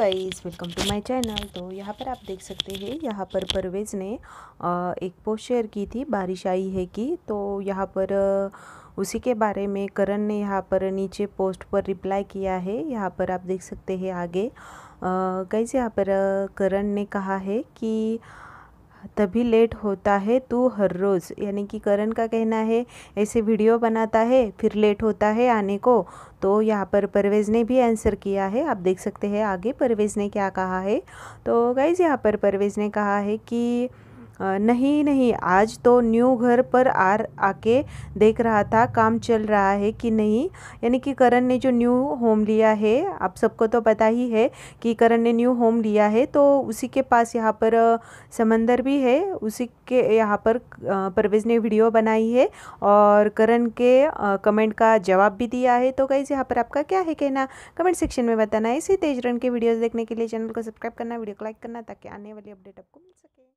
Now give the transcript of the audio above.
guys welcome to my channel तो यहाँ पर आप देख सकते हैं यहाँ पर परवेज़ ने एक पोस्ट शेयर की थी बारिश आई है कि तो यहाँ पर उसी के बारे में करण ने यहाँ पर नीचे पोस्ट पर रिप्लाई किया है यहाँ पर आप देख सकते हैं आगे गाइस यहाँ पर करण ने कहा है कि तभी लेट होता है तू हर रोज़ यानी कि करण का कहना है ऐसे वीडियो बनाता है फिर लेट होता है आने को तो यहाँ पर परवेज़ ने भी आंसर किया है आप देख सकते हैं आगे परवेज़ ने क्या कहा है तो गाइज़ यहाँ पर परवेज़ ने कहा है कि नहीं नहीं आज तो न्यू घर पर आ आके देख रहा था काम चल रहा है कि नहीं यानी कि करण ने जो न्यू होम लिया है आप सबको तो पता ही है कि करण ने न्यू होम लिया है तो उसी के पास यहाँ पर समंदर भी है उसी के यहाँ पर परवेज़ ने वीडियो बनाई है और करण के कमेंट का जवाब भी दिया है तो गाइज़ यहाँ पर आपका क्या है कहना कमेंट सेक्शन में बताना इसी तेज रन के वीडियोज देखने के लिए चैनल को सब्सक्राइब करना वीडियो को लाइक करना ताकि आने वाली अपडेट आपको मिल सके